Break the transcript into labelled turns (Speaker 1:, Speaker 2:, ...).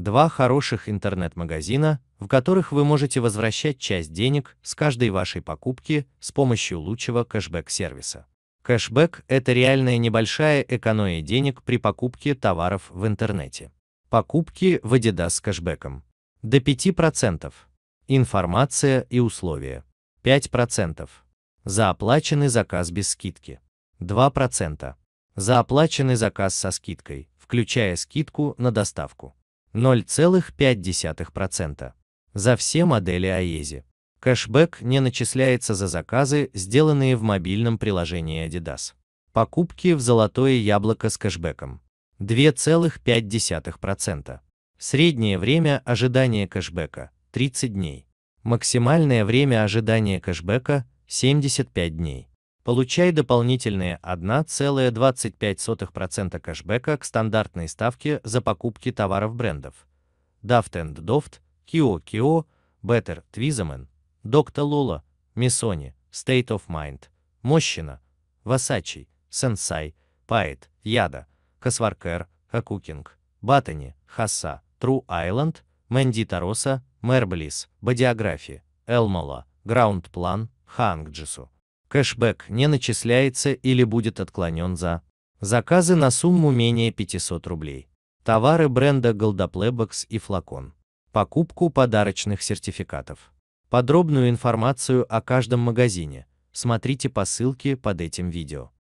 Speaker 1: два хороших интернет-магазина, в которых вы можете возвращать часть денег с каждой вашей покупки с помощью лучшего кэшбэк-сервиса. Кэшбэк – это реальная небольшая экономия денег при покупке товаров в интернете. Покупки в Adidas с кэшбэком. До 5%. Информация и условия. 5%. За оплаченный заказ без скидки. 2%. За оплаченный заказ со скидкой, включая скидку на доставку. 0,5%. За все модели АЕЗИ. Кэшбэк не начисляется за заказы, сделанные в мобильном приложении Adidas. Покупки в золотое яблоко с кэшбэком. 2,5%. Среднее время ожидания кэшбэка – 30 дней. Максимальное время ожидания кэшбэка – 75 дней. Получай дополнительные 1,25% кэшбэка к стандартной ставке за покупки товаров брендов Daft and Doft, Kio Kio, Better, Twizeman, Dr. Lola, Missoni, State of Mind, Мощина, Васачи, Сенсай, Пает, Яда, Косваркер, Хакукинг, Батани, Хаса, Тру Айленд, Мэнди Тароса, Мерблис, Бодиографи, Элмола, Граундплан, Хангджису кэшбэк не начисляется или будет отклонен за заказы на сумму менее 500 рублей, товары бренда Голдоплебокс и флакон, покупку подарочных сертификатов. Подробную информацию о каждом магазине смотрите по ссылке под этим видео.